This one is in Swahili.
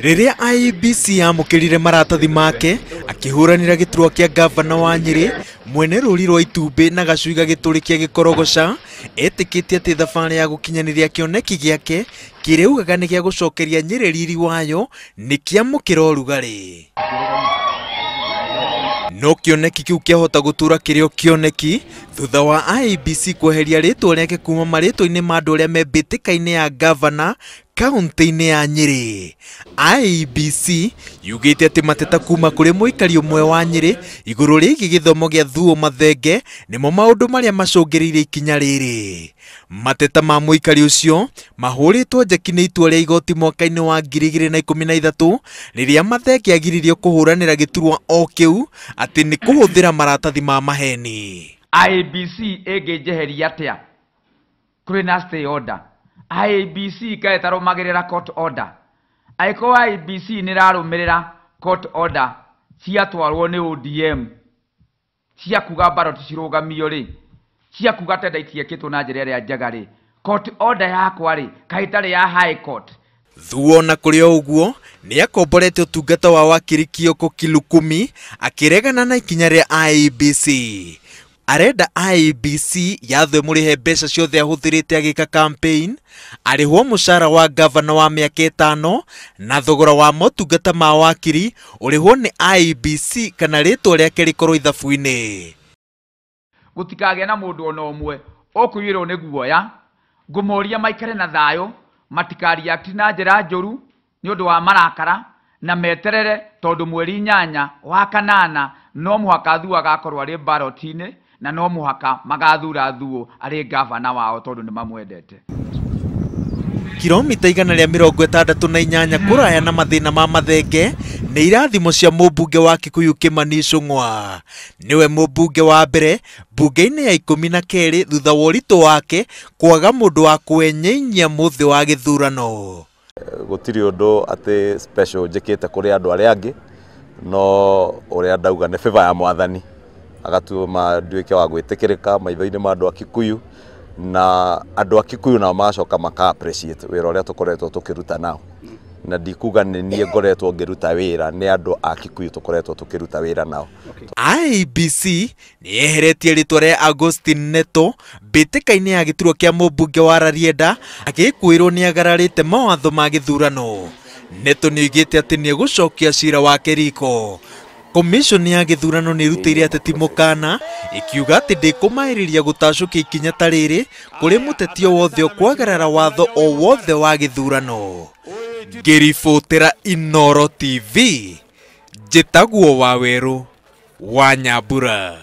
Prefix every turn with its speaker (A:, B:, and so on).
A: riria IEBC yamukirire maratathi make akihuranira giturwa kia ngavana wa Nyeri mwene rũri rwa itumbi na gacuiga giturikia gikorogoca etikitie ati thabari ya gukinyaniria kioneki giake kiriugaga ni gia gucokeria Nyeri riri wayo ni kiamukira ũrugarĩ no kioneki kiu kiahota gutura kirio kioneki thutha wa IEBC kweheria ritwa riake kuma maritwa-ini ma andu aria membitika-ini ya gavana kaunti-inĩ ya nyĩrĩ ibc yugĩte atĩ mateta kuma kũrĩ mũikari ũmwe wa nyĩrĩ igũrũ rĩgiĩ gĩthomo gĩa thuo mathenge nĩmo maũndũ marĩa macũngĩrĩirie ikinya rĩrĩ mateta ma mũikari ũcio mahũrĩtwo njeki nĩ itua rĩa igoti mwaka-inĩ wa 2013 rĩrĩa mathenge agiririo kũhũranĩra gĩturwa o kĩu atĩ nĩ kũhũthĩra maratathi ma maheni
B: IEBC ĩngĩnjeheria atĩa kũrĩ na stay order IBC magerera court order aiko IBC nĩ ĩrarũmĩrĩra court order ciatwarwo ni ODM cia kuga ballot cirũgamio rĩ cia kuga tenda kitu na njĩra ya njega rĩ court order yakwa rĩ kaĩtarĩ ya high court
A: Thuo na kũrĩ o ũguo nĩ akomborete ũtungata wa wakiri Kioko Kilukumi akiregana na ikinya rĩa IEBC arenda IEBC yathwe he mbeca ciothe ahuthirite agika campaign ho mushara wa governor wa miaka itano na thogora wa motungata ma wakiri ho ni IBC kana ritwa riake rikorwo ithabu-ini
B: gutikagĩa na mũndũ ona ũmwe ũkũiyĩrwo ni guoya ngũmoria maikare na matikari matikariakti na njĩra njũru ni ũndũ wa marakara na meterere tondu mweri nyanya wa kanana no mũhaka thu agakorwo arĩ na no muhaka magathura thuo ari ngavana wao tondu ni mamwendete
A: kiromita igana rĩa mĩrongo ĩtandatũ na inyanya kũraya na mathina ma mathenge ni irathimo cia mũmbunge wa kikuyu kĩmani icũng'wa nĩwe mũmbunge wa mbere mbunge-inĩ ya ikumi na keri thutha wa ũritũ wake kwaga mundu wa kwenyenyia muthi wa githurano
C: gũtirĩ ũndũ atĩ special njĩkĩte kuri andu arĩa angi no ũrĩa ndauga nĩ favor ya mwathani agatuma nduĩke wa gwĩtĩkĩrĩka maitho-inĩ ma andũ akikuyu Kikuyu na andå akikuyu na nao magacoka maka appreciate wä ra å rä a tå koretwo tå kä ruta nao na ndikuga nä niä ngoretwo ngä ruta wä ra nä andå akikuyu Kikuyu tå koretwo tå kä ruta wä ra nao
A: IEBC nä yeheretie rĩtwa rĩa Augustine Neto mbĩtĩka-inĩ ya gĩturwa kĩa mũmbunge wa Rarieda agĩkũĩrwo nĩ agararĩte mawatho ma gĩthurano Neto nĩ oigĩte atĩ nĩ egũcokia cira wake riko komishoni ya githurano ni irutire ateti mukana ikiuga ati ndikumairiria gutacukia ikinya ta riri kuri muteti o wothe ukwagarara watho o wothe wa githurano ngiributira inoro tv njitagwo waweru wa nyambura